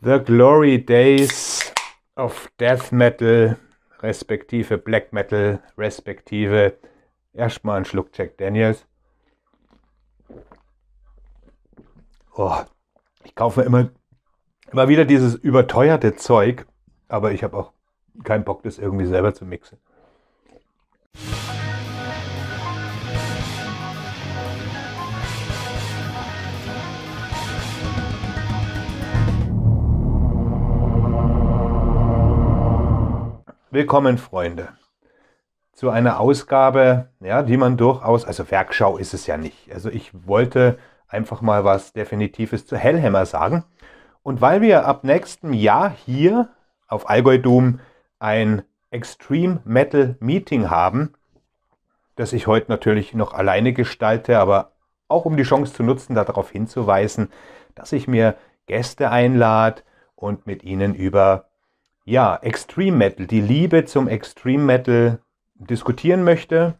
The Glory Days of Death Metal, respektive Black Metal, respektive erstmal einen Schluck Jack Daniels. Oh, ich kaufe mir immer, immer wieder dieses überteuerte Zeug, aber ich habe auch keinen Bock, das irgendwie selber zu mixen. Willkommen, Freunde, zu einer Ausgabe, ja, die man durchaus, also Werkschau ist es ja nicht. Also ich wollte einfach mal was Definitives zu Hellhammer sagen. Und weil wir ab nächstem Jahr hier auf allgäu doom ein Extreme Metal Meeting haben, das ich heute natürlich noch alleine gestalte, aber auch um die Chance zu nutzen, darauf hinzuweisen, dass ich mir Gäste einlade und mit ihnen über ja, Extreme Metal, die Liebe zum Extreme Metal diskutieren möchte.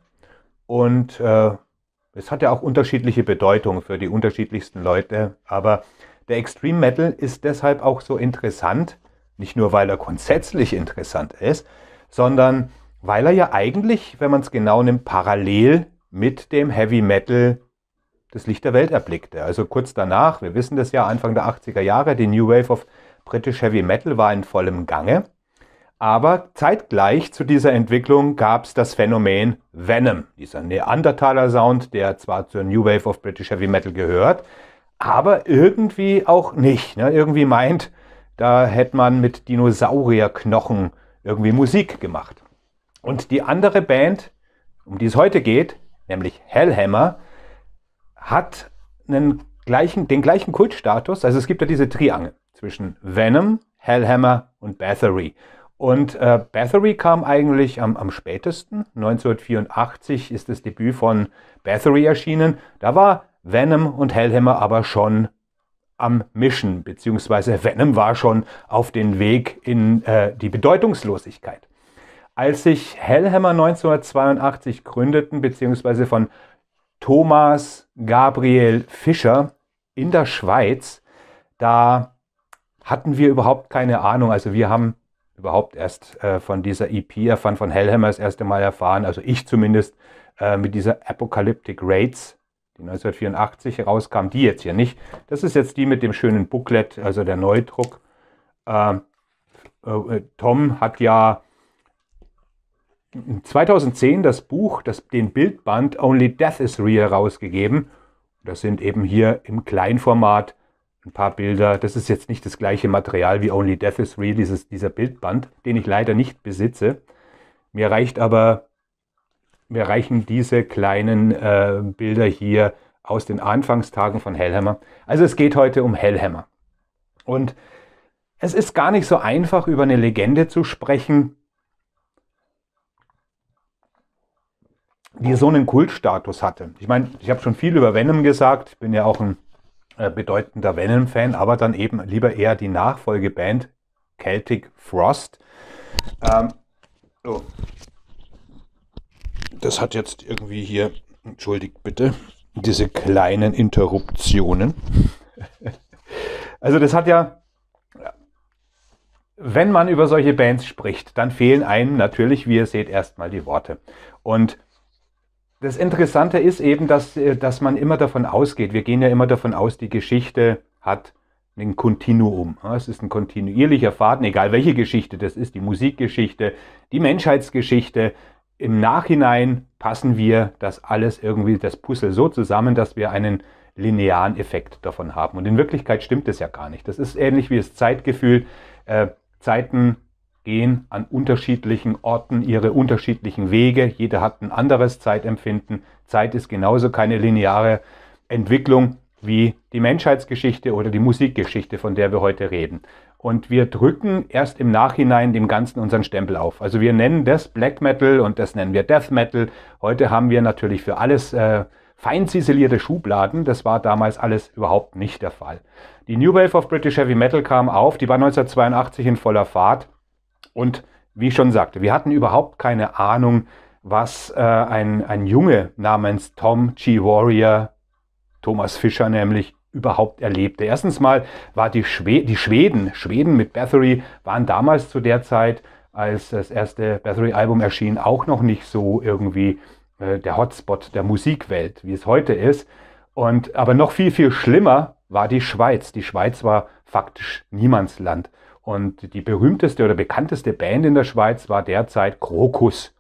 Und äh, es hat ja auch unterschiedliche Bedeutung für die unterschiedlichsten Leute. Aber der Extreme Metal ist deshalb auch so interessant, nicht nur weil er grundsätzlich interessant ist, sondern weil er ja eigentlich, wenn man es genau nimmt, parallel mit dem Heavy Metal das Licht der Welt erblickte. Also kurz danach, wir wissen das ja, Anfang der 80er Jahre, die New Wave of British Heavy Metal war in vollem Gange. Aber zeitgleich zu dieser Entwicklung gab es das Phänomen Venom, dieser Neandertaler-Sound, der zwar zur New Wave of British Heavy Metal gehört, aber irgendwie auch nicht. Ne? Irgendwie meint, da hätte man mit Dinosaurierknochen irgendwie Musik gemacht. Und die andere Band, um die es heute geht, nämlich Hellhammer, hat einen gleichen, den gleichen Kultstatus. Also es gibt ja diese Triangel zwischen Venom, Hellhammer und Bathory. Und äh, Bathory kam eigentlich am, am spätesten. 1984 ist das Debüt von Bathory erschienen. Da war Venom und Hellhammer aber schon am Mischen, beziehungsweise Venom war schon auf dem Weg in äh, die Bedeutungslosigkeit. Als sich Hellhammer 1982 gründeten, beziehungsweise von Thomas Gabriel Fischer in der Schweiz, da hatten wir überhaupt keine Ahnung. Also wir haben überhaupt erst äh, von dieser EP erfahren, von Hellhammer das erste Mal erfahren, also ich zumindest, äh, mit dieser Apocalyptic Raids, die 1984 herauskam, die jetzt hier nicht. Das ist jetzt die mit dem schönen Booklet, also der Neudruck. Ähm, äh, äh, Tom hat ja 2010 das Buch, das, den Bildband Only Death is Real rausgegeben. Das sind eben hier im Kleinformat ein paar Bilder. Das ist jetzt nicht das gleiche Material wie Only Death is Real, dieses, dieser Bildband, den ich leider nicht besitze. Mir reicht aber, mir reichen diese kleinen äh, Bilder hier aus den Anfangstagen von Hellhammer. Also es geht heute um Hellhammer. Und es ist gar nicht so einfach, über eine Legende zu sprechen, die so einen Kultstatus hatte. Ich meine, ich habe schon viel über Venom gesagt, ich bin ja auch ein äh, bedeutender Venom-Fan, aber dann eben lieber eher die Nachfolgeband Celtic Frost. Ähm, oh. Das hat jetzt irgendwie hier, entschuldigt bitte, diese kleinen Interruptionen. also das hat ja, wenn man über solche Bands spricht, dann fehlen einem natürlich, wie ihr seht, erstmal die Worte. Und das Interessante ist eben, dass, äh, dass man immer davon ausgeht, wir gehen ja immer davon aus, die Geschichte hat ein Kontinuum. Es ist ein kontinuierlicher Faden, egal welche Geschichte das ist, die Musikgeschichte, die Menschheitsgeschichte. Im Nachhinein passen wir das alles irgendwie, das Puzzle so zusammen, dass wir einen linearen Effekt davon haben. Und in Wirklichkeit stimmt das ja gar nicht. Das ist ähnlich wie das Zeitgefühl. Äh, Zeiten gehen an unterschiedlichen Orten ihre unterschiedlichen Wege. Jeder hat ein anderes Zeitempfinden. Zeit ist genauso keine lineare Entwicklung wie die Menschheitsgeschichte oder die Musikgeschichte, von der wir heute reden. Und wir drücken erst im Nachhinein dem Ganzen unseren Stempel auf. Also wir nennen das Black Metal und das nennen wir Death Metal. Heute haben wir natürlich für alles äh, fein ziselierte Schubladen. Das war damals alles überhaupt nicht der Fall. Die New Wave of British Heavy Metal kam auf, die war 1982 in voller Fahrt und wie ich schon sagte, wir hatten überhaupt keine Ahnung, was äh, ein, ein Junge namens Tom G. Warrior, Thomas Fischer nämlich, überhaupt erlebte. Erstens mal war die, Schwe die Schweden, Schweden mit Bathory, waren damals zu der Zeit, als das erste Bathory-Album erschien, auch noch nicht so irgendwie äh, der Hotspot der Musikwelt, wie es heute ist. Und, aber noch viel, viel schlimmer war die Schweiz. Die Schweiz war faktisch Niemandsland. Und die berühmteste oder bekannteste Band in der Schweiz war derzeit Krokus.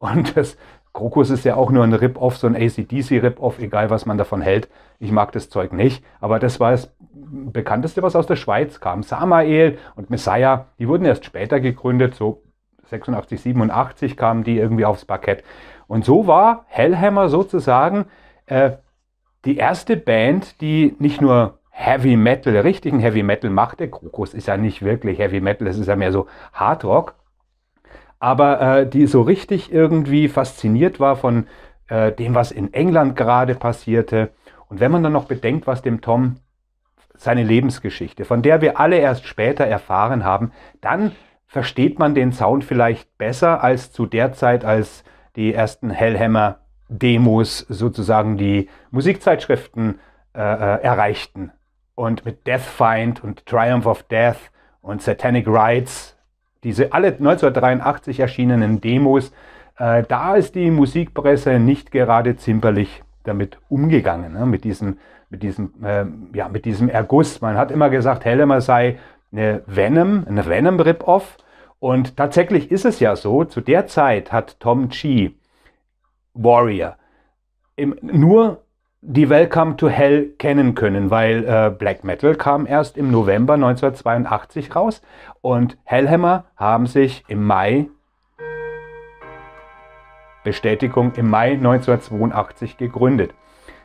Und das Krokus ist ja auch nur ein Rip-Off, so ein ACDC-Rip-Off, egal was man davon hält. Ich mag das Zeug nicht. Aber das war das bekannteste, was aus der Schweiz kam. Samael und Messiah, die wurden erst später gegründet, so 86, 87 kamen die irgendwie aufs Parkett. Und so war Hellhammer sozusagen äh, die erste Band, die nicht nur Heavy Metal, richtigen Heavy Metal macht. Der Krokus ist ja nicht wirklich Heavy Metal, es ist ja mehr so Hard Rock. Aber äh, die so richtig irgendwie fasziniert war von äh, dem, was in England gerade passierte. Und wenn man dann noch bedenkt, was dem Tom seine Lebensgeschichte, von der wir alle erst später erfahren haben, dann versteht man den Sound vielleicht besser als zu der Zeit, als die ersten Hellhammer-Demos sozusagen die Musikzeitschriften äh, äh erreichten und mit Deathfind und Triumph of Death und Satanic Rites, diese alle 1983 erschienenen Demos, äh, da ist die Musikpresse nicht gerade zimperlich damit umgegangen, ne? mit diesem, mit diesem, äh, ja, mit diesem Erguss. Man hat immer gesagt, Hellemer sei eine Venom, eine Venom-Rip-Off. Und tatsächlich ist es ja so, zu der Zeit hat Tom Chi Warrior im, nur die Welcome to Hell kennen können, weil äh, Black Metal kam erst im November 1982 raus und Hellhammer haben sich im Mai, Bestätigung, im Mai 1982 gegründet.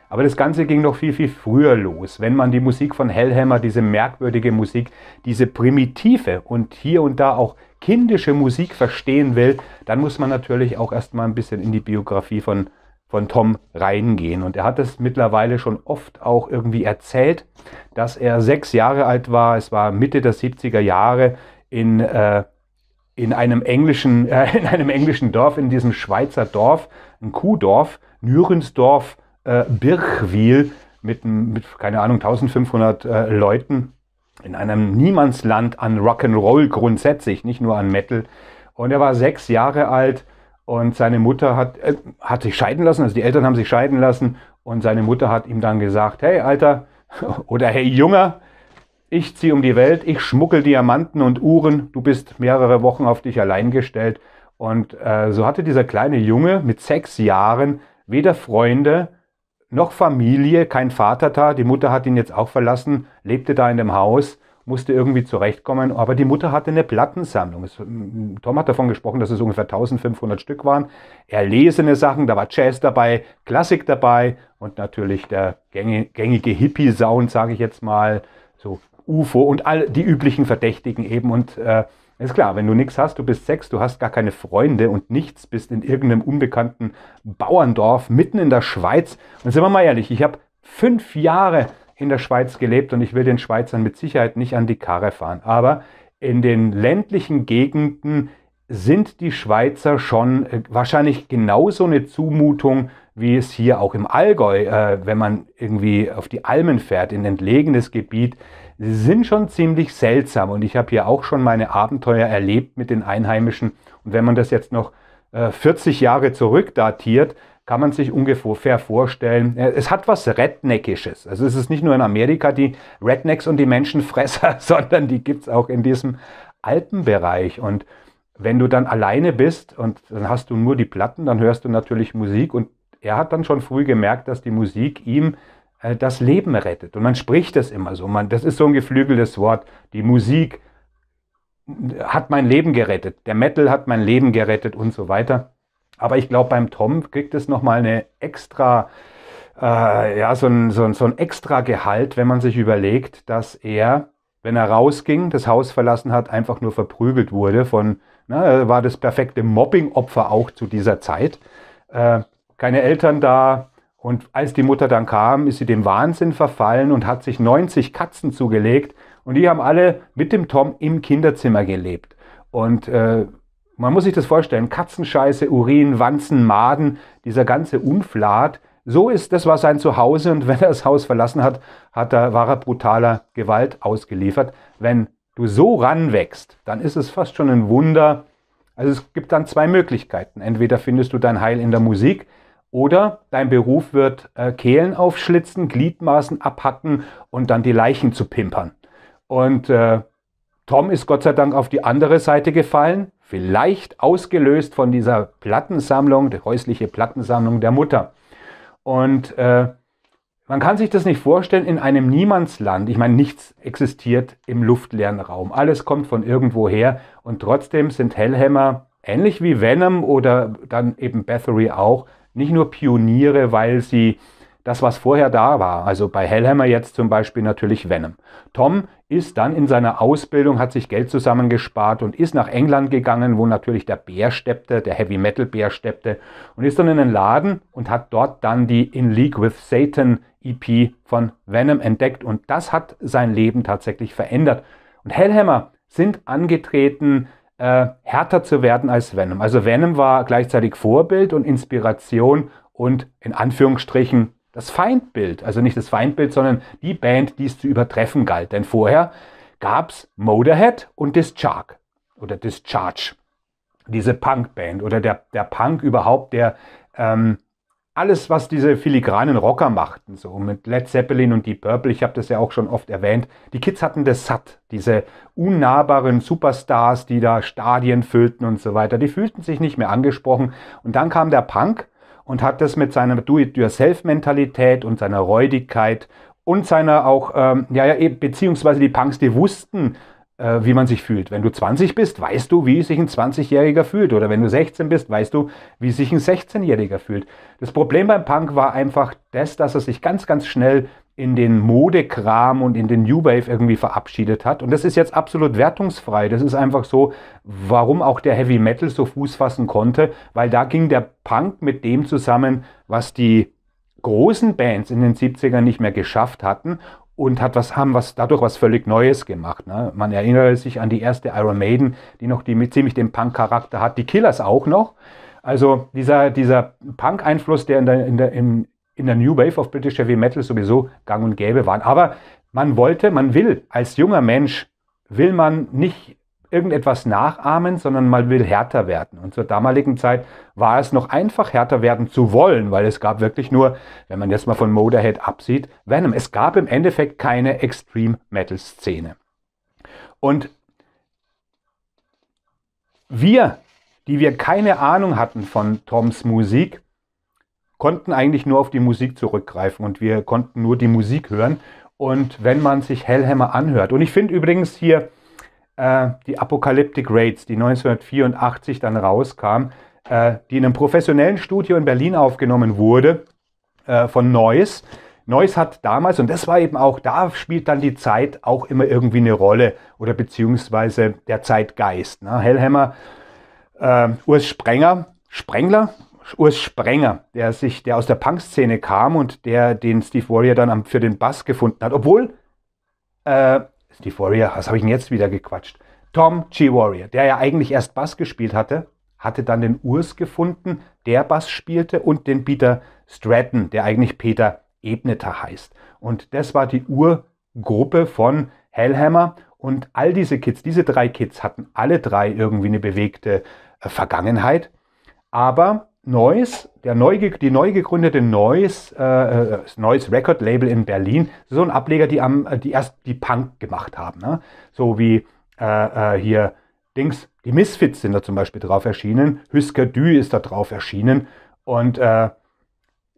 Aber das Ganze ging noch viel, viel früher los. Wenn man die Musik von Hellhammer, diese merkwürdige Musik, diese primitive und hier und da auch kindische Musik verstehen will, dann muss man natürlich auch erstmal ein bisschen in die Biografie von von Tom reingehen. Und er hat es mittlerweile schon oft auch irgendwie erzählt, dass er sechs Jahre alt war. Es war Mitte der 70er Jahre in, äh, in, einem, englischen, äh, in einem englischen Dorf, in diesem Schweizer Dorf, ein Kuhdorf, Nürensdorf, äh, Birchwil, mit, mit, keine Ahnung, 1500 äh, Leuten in einem Niemandsland an Rock'n'Roll grundsätzlich, nicht nur an Metal. Und er war sechs Jahre alt und seine Mutter hat, äh, hat sich scheiden lassen, also die Eltern haben sich scheiden lassen. Und seine Mutter hat ihm dann gesagt, hey Alter oder hey Junger, ich ziehe um die Welt, ich schmuggel Diamanten und Uhren, du bist mehrere Wochen auf dich allein gestellt. Und äh, so hatte dieser kleine Junge mit sechs Jahren weder Freunde noch Familie, kein Vater da, die Mutter hat ihn jetzt auch verlassen, lebte da in dem Haus musste irgendwie zurechtkommen. Aber die Mutter hatte eine Plattensammlung. Es, Tom hat davon gesprochen, dass es ungefähr 1500 Stück waren. Erlesene Sachen, da war Jazz dabei, Klassik dabei und natürlich der gängige Hippie-Sound, sage ich jetzt mal, so UFO und all die üblichen Verdächtigen eben. Und äh, ist klar, wenn du nichts hast, du bist sechs, du hast gar keine Freunde und nichts, bist in irgendeinem unbekannten Bauerndorf mitten in der Schweiz. Und sind wir mal ehrlich, ich habe fünf Jahre in der Schweiz gelebt und ich will den Schweizern mit Sicherheit nicht an die Karre fahren. Aber in den ländlichen Gegenden sind die Schweizer schon äh, wahrscheinlich genauso eine Zumutung, wie es hier auch im Allgäu, äh, wenn man irgendwie auf die Almen fährt, in entlegenes Gebiet. Sie sind schon ziemlich seltsam und ich habe hier auch schon meine Abenteuer erlebt mit den Einheimischen. Und wenn man das jetzt noch äh, 40 Jahre zurückdatiert, kann man sich ungefähr vorstellen. Es hat was Redneckisches. Also es ist nicht nur in Amerika die Rednecks und die Menschenfresser, sondern die gibt es auch in diesem Alpenbereich. Und wenn du dann alleine bist und dann hast du nur die Platten, dann hörst du natürlich Musik. Und er hat dann schon früh gemerkt, dass die Musik ihm äh, das Leben rettet. Und man spricht das immer so. Man, das ist so ein geflügeltes Wort. Die Musik hat mein Leben gerettet. Der Metal hat mein Leben gerettet und so weiter. Aber ich glaube, beim Tom kriegt es nochmal eine extra, äh, ja, so ein, so, ein, so ein extra Gehalt, wenn man sich überlegt, dass er, wenn er rausging, das Haus verlassen hat, einfach nur verprügelt wurde von, na, war das perfekte Mobbing-Opfer auch zu dieser Zeit. Äh, keine Eltern da. Und als die Mutter dann kam, ist sie dem Wahnsinn verfallen und hat sich 90 Katzen zugelegt. Und die haben alle mit dem Tom im Kinderzimmer gelebt. Und äh, man muss sich das vorstellen, Katzenscheiße, Urin, Wanzen, Maden, dieser ganze Unflat, so ist das war sein Zuhause und wenn er das Haus verlassen hat, hat er, wahrer brutaler Gewalt ausgeliefert. Wenn du so ranwächst, dann ist es fast schon ein Wunder. Also es gibt dann zwei Möglichkeiten. Entweder findest du dein Heil in der Musik oder dein Beruf wird äh, Kehlen aufschlitzen, Gliedmaßen abhacken und dann die Leichen zu pimpern. Und äh, Tom ist Gott sei Dank auf die andere Seite gefallen, vielleicht ausgelöst von dieser Plattensammlung, der häusliche Plattensammlung der Mutter. Und äh, man kann sich das nicht vorstellen in einem Niemandsland. Ich meine, nichts existiert im luftleeren Raum. Alles kommt von irgendwoher und trotzdem sind Hellhammer ähnlich wie Venom oder dann eben Bathory auch nicht nur Pioniere, weil sie das, was vorher da war, also bei Hellhammer jetzt zum Beispiel natürlich Venom. Tom ist dann in seiner Ausbildung, hat sich Geld zusammengespart und ist nach England gegangen, wo natürlich der Bär steppte, der Heavy Metal Bär steppte und ist dann in einen Laden und hat dort dann die In League with Satan EP von Venom entdeckt und das hat sein Leben tatsächlich verändert. Und Hellhammer sind angetreten, äh, härter zu werden als Venom. Also Venom war gleichzeitig Vorbild und Inspiration und in Anführungsstrichen das Feindbild, also nicht das Feindbild, sondern die Band, die es zu übertreffen galt. Denn vorher gab es Motorhead und Discharge oder Discharge, diese Punkband oder der, der Punk überhaupt, der ähm, alles, was diese filigranen Rocker machten, so mit Led Zeppelin und Deep Purple, ich habe das ja auch schon oft erwähnt, die Kids hatten das satt, diese unnahbaren Superstars, die da Stadien füllten und so weiter, die fühlten sich nicht mehr angesprochen. Und dann kam der Punk und hat das mit seiner Do-it-yourself-Mentalität und seiner Räudigkeit und seiner auch, ähm, ja, ja, beziehungsweise die Punks, die wussten, äh, wie man sich fühlt. Wenn du 20 bist, weißt du, wie sich ein 20-Jähriger fühlt. Oder wenn du 16 bist, weißt du, wie sich ein 16-Jähriger fühlt. Das Problem beim Punk war einfach das, dass er sich ganz, ganz schnell in den Modekram und in den New Wave irgendwie verabschiedet hat. Und das ist jetzt absolut wertungsfrei. Das ist einfach so, warum auch der Heavy Metal so Fuß fassen konnte, weil da ging der Punk mit dem zusammen, was die großen Bands in den 70ern nicht mehr geschafft hatten und hat was, haben was, dadurch was völlig Neues gemacht. Ne? Man erinnere sich an die erste Iron Maiden, die noch die, mit ziemlich den Punk-Charakter hat, die Killers auch noch. Also dieser, dieser Punk-Einfluss, der, in der, in der, im, in der New Wave of British Heavy Metal sowieso gang und gäbe waren. Aber man wollte, man will, als junger Mensch will man nicht irgendetwas nachahmen, sondern man will härter werden. Und zur damaligen Zeit war es noch einfach, härter werden zu wollen, weil es gab wirklich nur, wenn man jetzt mal von Motorhead absieht, Venom. Es gab im Endeffekt keine Extreme Metal Szene. Und wir, die wir keine Ahnung hatten von Toms Musik, konnten eigentlich nur auf die Musik zurückgreifen und wir konnten nur die Musik hören. Und wenn man sich Hellhammer anhört, und ich finde übrigens hier äh, die Apocalyptic Raids, die 1984 dann rauskam, äh, die in einem professionellen Studio in Berlin aufgenommen wurde äh, von Neuss. Neuss hat damals, und das war eben auch, da spielt dann die Zeit auch immer irgendwie eine Rolle oder beziehungsweise der Zeitgeist. Ne? Hellhammer, äh, Urs Sprenger, Sprengler, Urs Sprenger, der sich, der aus der Punk-Szene kam und der den Steve Warrior dann am, für den Bass gefunden hat, obwohl äh, Steve Warrior, was habe ich denn jetzt wieder gequatscht? Tom G. Warrior, der ja eigentlich erst Bass gespielt hatte, hatte dann den Urs gefunden, der Bass spielte und den Peter Stratton, der eigentlich Peter Ebneter heißt. Und das war die Urgruppe von Hellhammer und all diese Kids, diese drei Kids hatten alle drei irgendwie eine bewegte äh, Vergangenheit. Aber Noise, der neu, die neu gegründete Noise, äh, äh Noise Record Label in Berlin, so ein Ableger, die am, die erst die Punk gemacht haben, ne? so wie äh, äh, hier Dings, die Misfits sind da zum Beispiel drauf erschienen, Husker Dü ist da drauf erschienen und äh,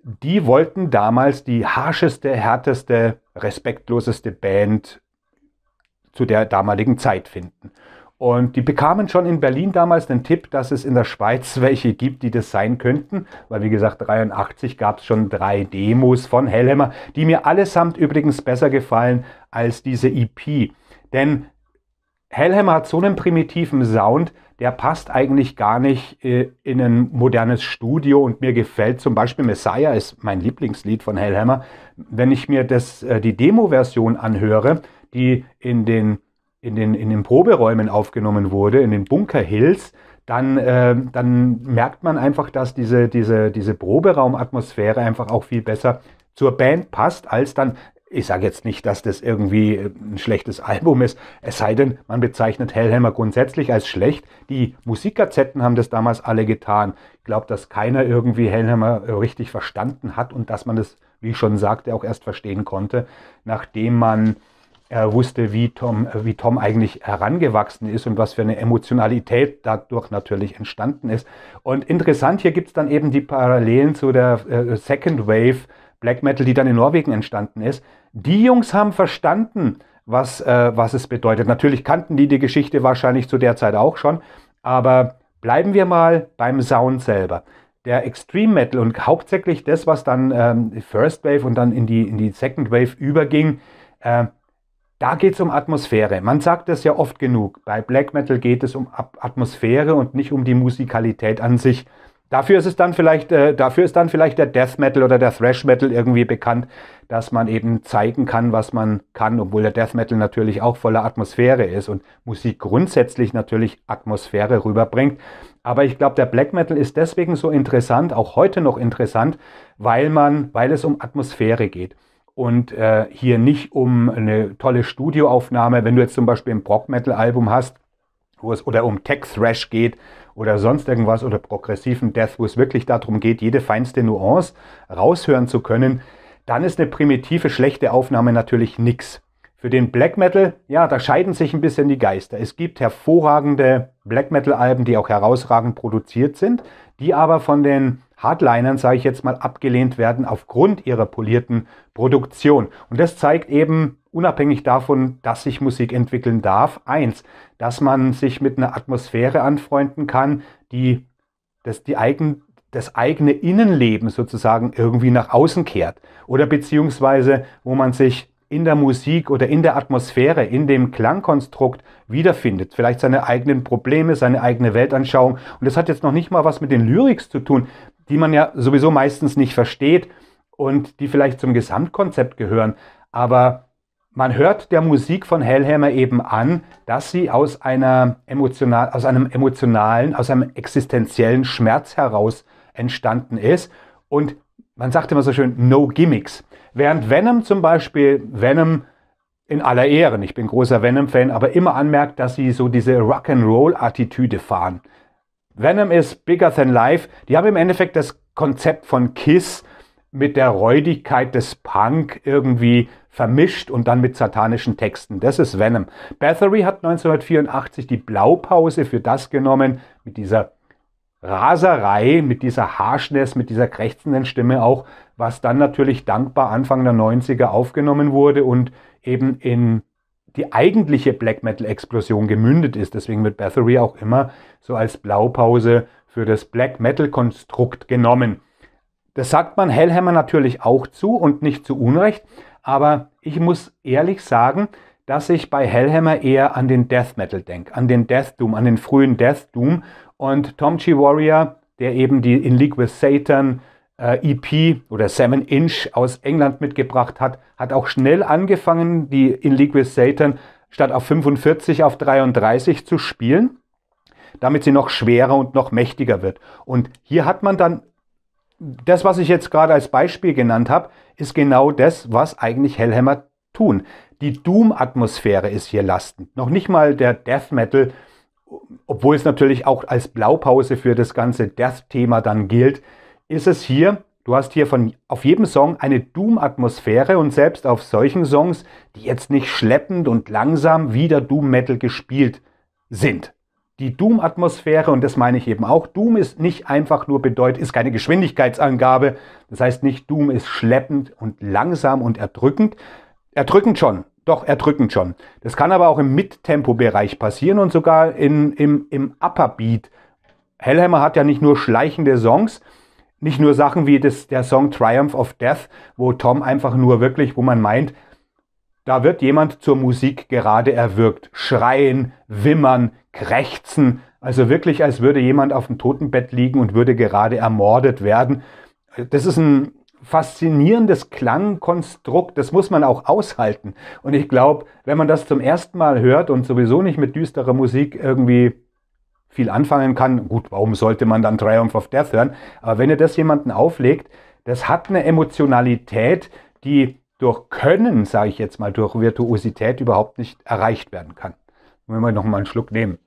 die wollten damals die harscheste, härteste, respektloseste Band zu der damaligen Zeit finden. Und die bekamen schon in Berlin damals den Tipp, dass es in der Schweiz welche gibt, die das sein könnten. Weil wie gesagt, 83 gab es schon drei Demos von Hellhammer, die mir allesamt übrigens besser gefallen als diese EP. Denn Hellhammer hat so einen primitiven Sound, der passt eigentlich gar nicht äh, in ein modernes Studio und mir gefällt zum Beispiel Messiah ist mein Lieblingslied von Hellhammer. Wenn ich mir das, äh, die Demo-Version anhöre, die in den in den, in den Proberäumen aufgenommen wurde, in den Bunker Hills, dann, äh, dann merkt man einfach, dass diese, diese, diese Proberaumatmosphäre einfach auch viel besser zur Band passt, als dann, ich sage jetzt nicht, dass das irgendwie äh, ein schlechtes Album ist, es sei denn, man bezeichnet Hellhammer grundsätzlich als schlecht. Die Musikgazetten haben das damals alle getan. Ich glaube, dass keiner irgendwie Hellhammer richtig verstanden hat und dass man das, wie ich schon sagte, auch erst verstehen konnte, nachdem man er wusste, wie Tom, wie Tom eigentlich herangewachsen ist und was für eine Emotionalität dadurch natürlich entstanden ist. Und interessant, hier gibt es dann eben die Parallelen zu der äh, Second Wave Black Metal, die dann in Norwegen entstanden ist. Die Jungs haben verstanden, was, äh, was es bedeutet. Natürlich kannten die die Geschichte wahrscheinlich zu der Zeit auch schon, aber bleiben wir mal beim Sound selber der Extreme Metal und hauptsächlich das, was dann ähm, First Wave und dann in die, in die Second Wave überging, äh, da geht es um Atmosphäre. Man sagt das ja oft genug. Bei Black Metal geht es um Atmosphäre und nicht um die Musikalität an sich. Dafür ist es dann vielleicht, äh, dafür ist dann vielleicht der Death Metal oder der Thrash Metal irgendwie bekannt, dass man eben zeigen kann, was man kann, obwohl der Death Metal natürlich auch voller Atmosphäre ist und Musik grundsätzlich natürlich Atmosphäre rüberbringt. Aber ich glaube, der Black Metal ist deswegen so interessant, auch heute noch interessant, weil man, weil es um Atmosphäre geht und äh, hier nicht um eine tolle Studioaufnahme, wenn du jetzt zum Beispiel ein Prog-Metal-Album hast, wo es oder um Tech-Thrash geht oder sonst irgendwas oder progressiven Death, wo es wirklich darum geht, jede feinste Nuance raushören zu können, dann ist eine primitive, schlechte Aufnahme natürlich nix. Für den Black Metal, ja, da scheiden sich ein bisschen die Geister. Es gibt hervorragende Black Metal-Alben, die auch herausragend produziert sind, die aber von den Hardlinern, sage ich jetzt mal, abgelehnt werden aufgrund ihrer polierten Produktion. Und das zeigt eben, unabhängig davon, dass sich Musik entwickeln darf, eins, dass man sich mit einer Atmosphäre anfreunden kann, die das, die eigen, das eigene Innenleben sozusagen irgendwie nach außen kehrt. Oder beziehungsweise, wo man sich in der Musik oder in der Atmosphäre, in dem Klangkonstrukt wiederfindet. Vielleicht seine eigenen Probleme, seine eigene Weltanschauung. Und das hat jetzt noch nicht mal was mit den Lyrics zu tun die man ja sowieso meistens nicht versteht und die vielleicht zum Gesamtkonzept gehören. Aber man hört der Musik von Hellhammer eben an, dass sie aus, einer emotional, aus einem emotionalen, aus einem existenziellen Schmerz heraus entstanden ist. Und man sagt immer so schön, no gimmicks. Während Venom zum Beispiel, Venom in aller Ehren, ich bin großer Venom-Fan, aber immer anmerkt, dass sie so diese rock and roll attitüde fahren. Venom is Bigger Than Life. Die haben im Endeffekt das Konzept von Kiss mit der Räudigkeit des Punk irgendwie vermischt und dann mit satanischen Texten. Das ist Venom. Bathory hat 1984 die Blaupause für das genommen, mit dieser Raserei, mit dieser Harshness, mit dieser krächzenden Stimme auch, was dann natürlich dankbar Anfang der 90er aufgenommen wurde und eben in die eigentliche Black Metal-Explosion gemündet ist. Deswegen wird Bathory auch immer so als Blaupause für das Black Metal-Konstrukt genommen. Das sagt man Hellhammer natürlich auch zu und nicht zu Unrecht, aber ich muss ehrlich sagen, dass ich bei Hellhammer eher an den Death Metal denke, an den Death Doom, an den frühen Death Doom und Tom G. Warrior, der eben die In League with Satan äh, EP oder Seven Inch aus England mitgebracht hat, hat auch schnell angefangen, die In League with Satan statt auf 45 auf 33 zu spielen, damit sie noch schwerer und noch mächtiger wird. Und hier hat man dann das, was ich jetzt gerade als Beispiel genannt habe, ist genau das, was eigentlich Hellhammer tun. Die Doom-Atmosphäre ist hier lastend. Noch nicht mal der Death Metal, obwohl es natürlich auch als Blaupause für das ganze Death-Thema dann gilt, ist es hier, du hast hier von, auf jedem Song eine Doom-Atmosphäre und selbst auf solchen Songs, die jetzt nicht schleppend und langsam wieder Doom-Metal gespielt sind. Die Doom-Atmosphäre, und das meine ich eben auch, Doom ist nicht einfach nur bedeutet, ist keine Geschwindigkeitsangabe. Das heißt nicht, Doom ist schleppend und langsam und erdrückend. Erdrückend schon, doch erdrückend schon. Das kann aber auch im mid tempo bereich passieren und sogar in, im, im Upper Beat. Hellhammer hat ja nicht nur schleichende Songs, nicht nur Sachen wie das, der Song Triumph of Death, wo Tom einfach nur wirklich, wo man meint, da wird jemand zur Musik gerade erwürgt. Schreien, wimmern, krächzen. Also wirklich, als würde jemand auf dem Totenbett liegen und würde gerade ermordet werden. Das ist ein faszinierendes Klangkonstrukt. Das muss man auch aushalten. Und ich glaube, wenn man das zum ersten Mal hört und sowieso nicht mit düsterer Musik irgendwie viel anfangen kann. Gut, warum sollte man dann Triumph of Death hören? Aber wenn ihr das jemanden auflegt, das hat eine Emotionalität, die durch Können, sage ich jetzt mal, durch Virtuosität überhaupt nicht erreicht werden kann. Wenn wir nochmal einen Schluck nehmen.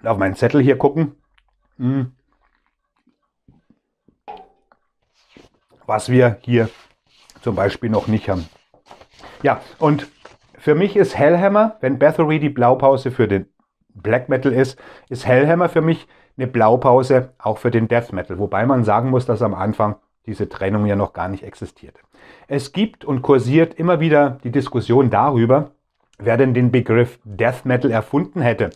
Und auf meinen Zettel hier gucken. Hm. Was wir hier zum Beispiel noch nicht haben. Ja, und für mich ist Hellhammer, wenn Bathory die Blaupause für den Black Metal ist, ist Hellhammer für mich eine Blaupause auch für den Death Metal, wobei man sagen muss, dass am Anfang diese Trennung ja noch gar nicht existierte. Es gibt und kursiert immer wieder die Diskussion darüber, wer denn den Begriff Death Metal erfunden hätte.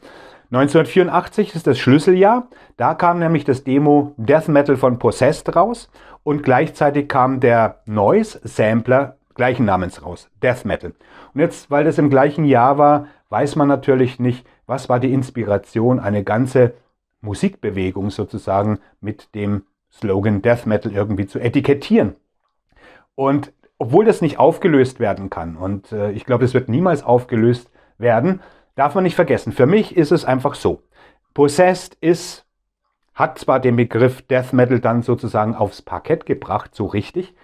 1984 ist das Schlüsseljahr, da kam nämlich das Demo Death Metal von Possessed raus und gleichzeitig kam der Noise Sampler gleichen Namens raus, Death Metal. Und jetzt, weil das im gleichen Jahr war, weiß man natürlich nicht, was war die Inspiration, eine ganze Musikbewegung sozusagen mit dem Slogan Death Metal irgendwie zu etikettieren? Und obwohl das nicht aufgelöst werden kann, und äh, ich glaube, es wird niemals aufgelöst werden, darf man nicht vergessen. Für mich ist es einfach so. Possessed ist, hat zwar den Begriff Death Metal dann sozusagen aufs Parkett gebracht, so richtig,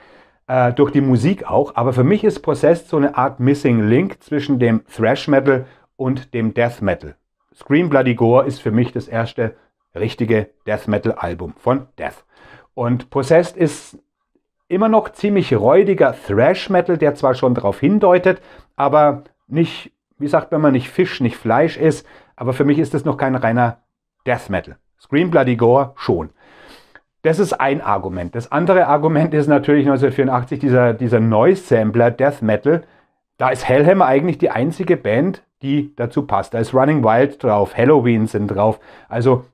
äh, durch die Musik auch, aber für mich ist Possessed so eine Art Missing Link zwischen dem Thrash Metal und dem Death Metal. Scream Bloody Gore ist für mich das erste richtige Death Metal Album von Death. Und Possessed ist immer noch ziemlich räudiger Thrash Metal, der zwar schon darauf hindeutet, aber nicht, wie sagt man, nicht Fisch, nicht Fleisch ist. Aber für mich ist es noch kein reiner Death Metal. Scream Bloody Gore schon. Das ist ein Argument. Das andere Argument ist natürlich 1984 dieser, dieser Noise Sampler Death Metal da ist Hellhammer eigentlich die einzige Band, die dazu passt. Da ist Running Wild drauf, Halloween sind drauf. Also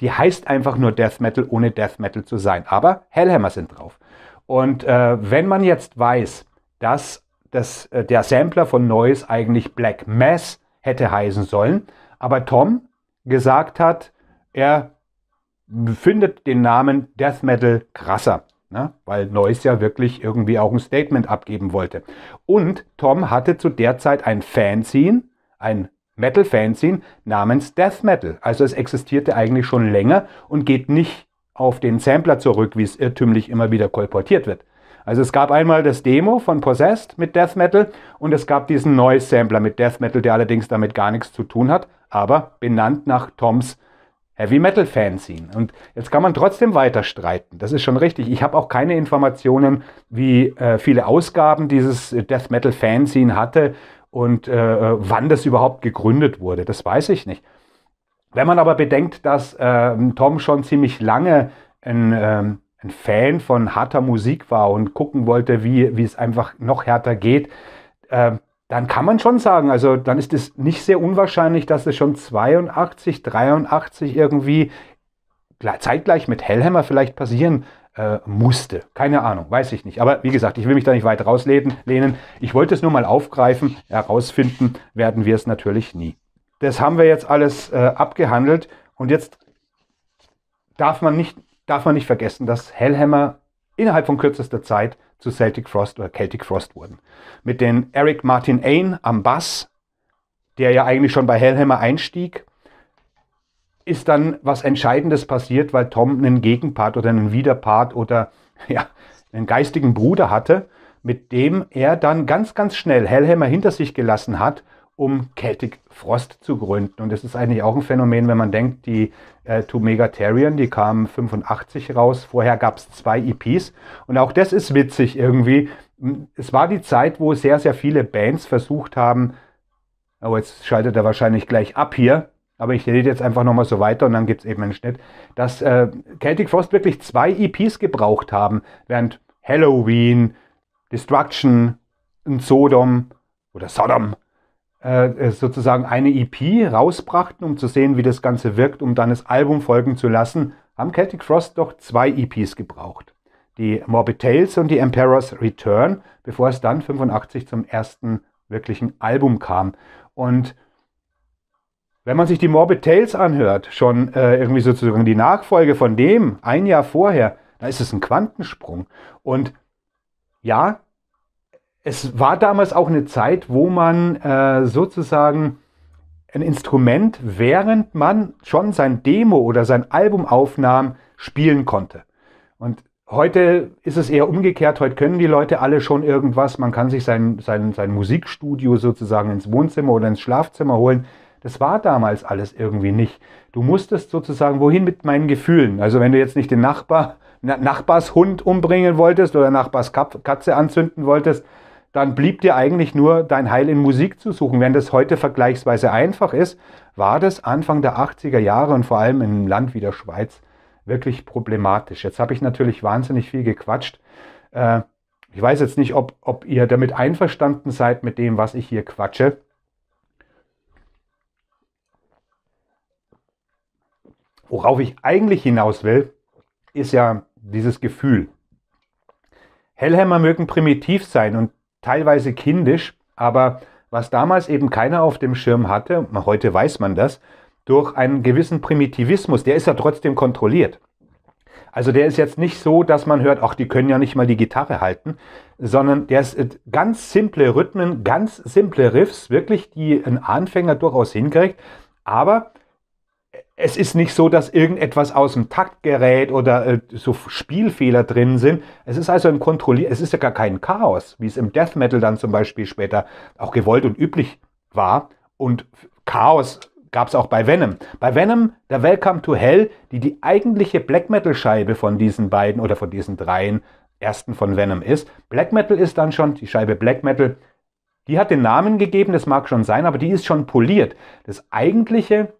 die heißt einfach nur Death Metal, ohne Death Metal zu sein. Aber Hellhammer sind drauf. Und äh, wenn man jetzt weiß, dass das, äh, der Sampler von Noise eigentlich Black Mass hätte heißen sollen, aber Tom gesagt hat, er findet den Namen Death Metal krasser. Ne? Weil Neuss ja wirklich irgendwie auch ein Statement abgeben wollte. Und Tom hatte zu der Zeit ein Fanzine, ein Metal-Fanzine namens Death Metal. Also es existierte eigentlich schon länger und geht nicht auf den Sampler zurück, wie es irrtümlich immer wieder kolportiert wird. Also es gab einmal das Demo von Possessed mit Death Metal und es gab diesen Noise Sampler mit Death Metal, der allerdings damit gar nichts zu tun hat, aber benannt nach Toms Heavy Metal Fanzine. Und jetzt kann man trotzdem weiter streiten. Das ist schon richtig. Ich habe auch keine Informationen, wie äh, viele Ausgaben dieses äh, Death Metal Fanzine hatte und äh, äh, wann das überhaupt gegründet wurde. Das weiß ich nicht. Wenn man aber bedenkt, dass äh, Tom schon ziemlich lange ein, ähm, ein, Fan von harter Musik war und gucken wollte, wie, wie es einfach noch härter geht, ähm, dann kann man schon sagen, also dann ist es nicht sehr unwahrscheinlich, dass es schon 82, 83 irgendwie zeitgleich mit Hellhammer vielleicht passieren äh, musste. Keine Ahnung, weiß ich nicht. Aber wie gesagt, ich will mich da nicht weit rauslehnen. Ich wollte es nur mal aufgreifen. Herausfinden werden wir es natürlich nie. Das haben wir jetzt alles äh, abgehandelt und jetzt darf man nicht, darf man nicht vergessen, dass Hellhammer innerhalb von kürzester Zeit zu Celtic Frost oder Celtic Frost wurden. Mit den Eric Martin Ain am Bass, der ja eigentlich schon bei Hellhammer einstieg, ist dann was Entscheidendes passiert, weil Tom einen Gegenpart oder einen Widerpart oder ja, einen geistigen Bruder hatte, mit dem er dann ganz, ganz schnell Hellhammer hinter sich gelassen hat um Celtic Frost zu gründen. Und das ist eigentlich auch ein Phänomen, wenn man denkt, die äh, To Megatarian, die kamen 85 raus, vorher gab es zwei EPs. Und auch das ist witzig irgendwie. Hm, es war die Zeit, wo sehr, sehr viele Bands versucht haben, aber oh, jetzt schaltet er wahrscheinlich gleich ab hier, aber ich rede jetzt einfach nochmal so weiter und dann gibt es eben einen Schnitt, dass äh, Celtic Frost wirklich zwei EPs gebraucht haben, während Halloween, Destruction, Sodom oder Sodom äh, sozusagen eine EP rausbrachten, um zu sehen, wie das Ganze wirkt, um dann das Album folgen zu lassen, haben Celtic Frost doch zwei EPs gebraucht. Die Morbid Tales und die Emperor's Return, bevor es dann 85 zum ersten wirklichen Album kam. Und wenn man sich die Morbid Tales anhört, schon äh, irgendwie sozusagen die Nachfolge von dem ein Jahr vorher, da ist es ein Quantensprung. Und ja, es war damals auch eine Zeit, wo man äh, sozusagen ein Instrument, während man schon sein Demo oder sein Album aufnahm, spielen konnte. Und heute ist es eher umgekehrt. Heute können die Leute alle schon irgendwas. Man kann sich sein, sein, sein Musikstudio sozusagen ins Wohnzimmer oder ins Schlafzimmer holen. Das war damals alles irgendwie nicht. Du musstest sozusagen, wohin mit meinen Gefühlen? Also wenn du jetzt nicht den Nachbar, Nachbarshund umbringen wolltest oder Nachbarskatze anzünden wolltest, dann blieb dir eigentlich nur dein Heil in Musik zu suchen. Während das heute vergleichsweise einfach ist, war das Anfang der 80er Jahre und vor allem in einem Land wie der Schweiz wirklich problematisch. Jetzt habe ich natürlich wahnsinnig viel gequatscht. Äh, ich weiß jetzt nicht, ob, ob ihr damit einverstanden seid mit dem, was ich hier quatsche. Worauf ich eigentlich hinaus will, ist ja dieses Gefühl. Hellhammer mögen primitiv sein und teilweise kindisch, aber was damals eben keiner auf dem Schirm hatte, heute weiß man das, durch einen gewissen Primitivismus, der ist ja trotzdem kontrolliert. Also der ist jetzt nicht so, dass man hört, ach, die können ja nicht mal die Gitarre halten, sondern der ist äh, ganz simple Rhythmen, ganz simple Riffs, wirklich, die ein Anfänger durchaus hinkriegt, aber es ist nicht so, dass irgendetwas aus dem Takt gerät oder äh, so Spielfehler drin sind. Es ist also ein Kontrollier, es ist ja gar kein Chaos, wie es im Death Metal dann zum Beispiel später auch gewollt und üblich war. Und Chaos gab es auch bei Venom. Bei Venom, der Welcome to Hell, die die eigentliche Black Metal-Scheibe von diesen beiden oder von diesen dreien ersten von Venom ist. Black Metal ist dann schon, die Scheibe Black Metal, die hat den Namen gegeben, das mag schon sein, aber die ist schon poliert. Das eigentliche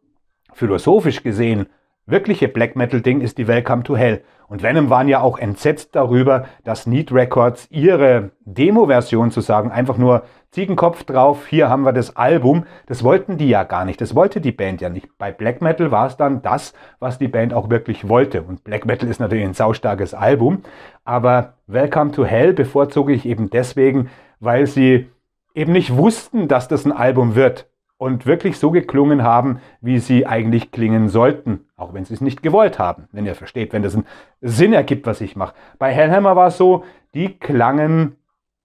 Philosophisch gesehen, wirkliche Black Metal-Ding ist die Welcome to Hell. Und Venom waren ja auch entsetzt darüber, dass Need Records ihre Demo-Version zu sagen, einfach nur Ziegenkopf drauf, hier haben wir das Album, das wollten die ja gar nicht, das wollte die Band ja nicht. Bei Black Metal war es dann das, was die Band auch wirklich wollte. Und Black Metal ist natürlich ein saustarkes Album, aber Welcome to Hell bevorzuge ich eben deswegen, weil sie eben nicht wussten, dass das ein Album wird und wirklich so geklungen haben, wie sie eigentlich klingen sollten, auch wenn sie es nicht gewollt haben, wenn ihr versteht, wenn das einen Sinn ergibt, was ich mache. Bei Hellhammer war es so, die klangen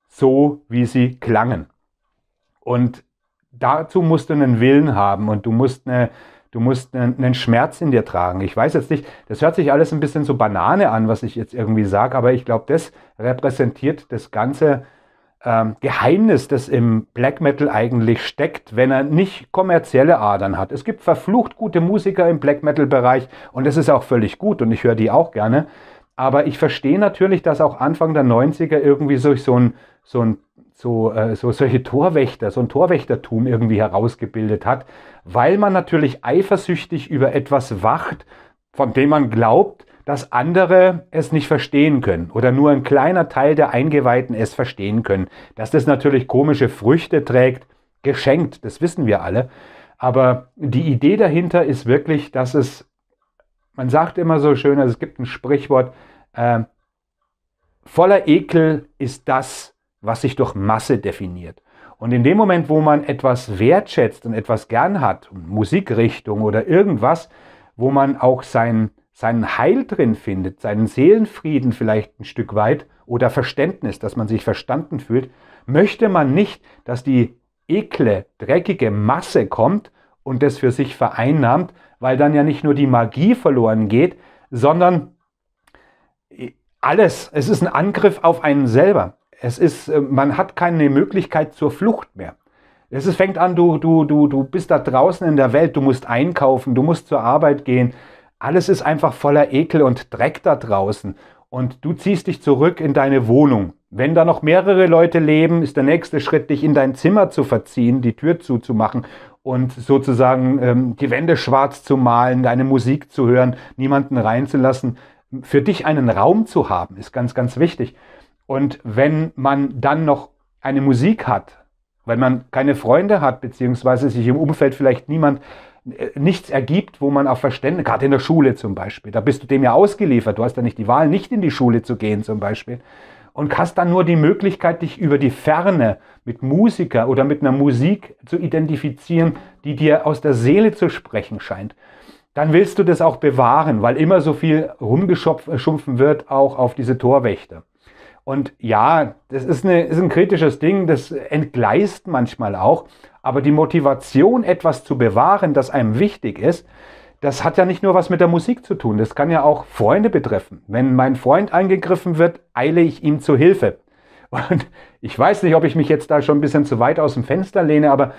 so, wie sie klangen. Und dazu musst du einen Willen haben und du musst eine, Du musst einen Schmerz in dir tragen. Ich weiß jetzt nicht, das hört sich alles ein bisschen so Banane an, was ich jetzt irgendwie sage, aber ich glaube, das repräsentiert das ganze ähm, Geheimnis, das im Black Metal eigentlich steckt, wenn er nicht kommerzielle Adern hat. Es gibt verflucht gute Musiker im Black Metal-Bereich und das ist auch völlig gut und ich höre die auch gerne. Aber ich verstehe natürlich, dass auch Anfang der 90er irgendwie so, so ein, so ein so, äh, so solche Torwächter, so ein Torwächtertum irgendwie herausgebildet hat, weil man natürlich eifersüchtig über etwas wacht, von dem man glaubt, dass andere es nicht verstehen können oder nur ein kleiner Teil der Eingeweihten es verstehen können. Dass das natürlich komische Früchte trägt, geschenkt, das wissen wir alle. Aber die Idee dahinter ist wirklich, dass es, man sagt immer so schön, also es gibt ein Sprichwort, äh, voller Ekel ist das, was sich durch Masse definiert. Und in dem Moment, wo man etwas wertschätzt und etwas gern hat, Musikrichtung oder irgendwas, wo man auch sein seinen Heil drin findet, seinen Seelenfrieden vielleicht ein Stück weit oder Verständnis, dass man sich verstanden fühlt, möchte man nicht, dass die ekle, dreckige Masse kommt und das für sich vereinnahmt, weil dann ja nicht nur die Magie verloren geht, sondern alles. Es ist ein Angriff auf einen selber. Es ist, äh, man hat keine Möglichkeit zur Flucht mehr. Es ist, fängt an, du, du, du, du bist da draußen in der Welt, du musst einkaufen, du musst zur Arbeit gehen, alles ist einfach voller Ekel und Dreck da draußen. Und du ziehst dich zurück in deine Wohnung. Wenn da noch mehrere Leute leben, ist der nächste Schritt, dich in dein Zimmer zu verziehen, die Tür zuzumachen und sozusagen ähm, die Wände schwarz zu malen, deine Musik zu hören, niemanden reinzulassen. Für dich einen Raum zu haben, ist ganz, ganz wichtig. Und wenn man dann noch eine Musik hat, wenn man keine Freunde hat, beziehungsweise sich im Umfeld vielleicht niemand äh, nichts ergibt, wo man auch Verständnis, gerade in der Schule zum Beispiel, da bist du dem ja ausgeliefert, du hast ja nicht die Wahl, nicht in die Schule zu gehen zum Beispiel und hast dann nur die Möglichkeit, dich über die Ferne mit Musiker oder mit einer Musik zu identifizieren, die dir aus der Seele zu sprechen scheint, dann willst du das auch bewahren, weil immer so viel rumgeschumpfen äh, wird auch auf diese Torwächter. Und ja, das ist, eine, ist ein kritisches Ding, das entgleist manchmal auch. Aber die Motivation, etwas zu bewahren, das einem wichtig ist, das hat ja nicht nur was mit der Musik zu tun. Das kann ja auch Freunde betreffen. Wenn mein Freund angegriffen wird, eile ich ihm zu Hilfe. Und ich weiß nicht, ob ich mich jetzt da schon ein bisschen zu weit aus dem Fenster lehne, aber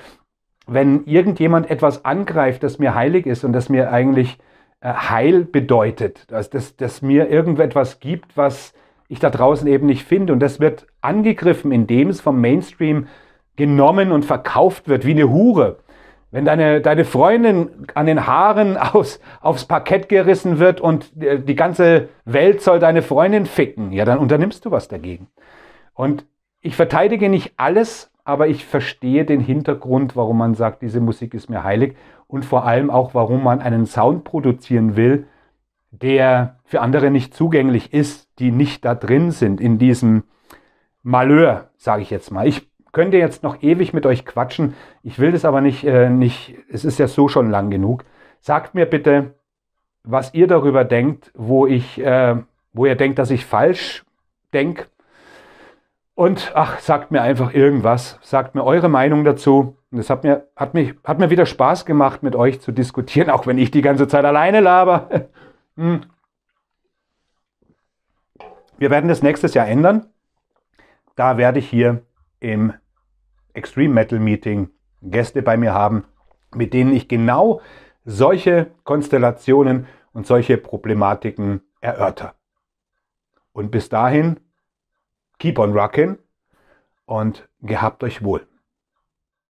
wenn irgendjemand etwas angreift, das mir heilig ist und das mir eigentlich äh, Heil bedeutet, dass das, mir irgendetwas gibt, was ich da draußen eben nicht finde. Und das wird angegriffen, indem es vom Mainstream genommen und verkauft wird wie eine Hure. Wenn deine, deine Freundin an den Haaren aus, aufs Parkett gerissen wird und äh, die ganze Welt soll deine Freundin ficken, ja, dann unternimmst du was dagegen. Und ich verteidige nicht alles, aber ich verstehe den Hintergrund, warum man sagt, diese Musik ist mir heilig und vor allem auch, warum man einen Sound produzieren will, der für andere nicht zugänglich ist, die nicht da drin sind, in diesem Malheur, sage ich jetzt mal. Ich könnte jetzt noch ewig mit euch quatschen, ich will das aber nicht, äh, nicht, es ist ja so schon lang genug. Sagt mir bitte, was ihr darüber denkt, wo ich, äh, wo ihr denkt, dass ich falsch denke. Und ach, sagt mir einfach irgendwas, sagt mir eure Meinung dazu. Und das hat mir, hat, mich, hat mir wieder Spaß gemacht, mit euch zu diskutieren, auch wenn ich die ganze Zeit alleine laber. hm. Wir werden das nächstes Jahr ändern. Da werde ich hier im Extreme Metal Meeting Gäste bei mir haben, mit denen ich genau solche Konstellationen und solche Problematiken erörter. Und bis dahin, keep on rocking und gehabt euch wohl.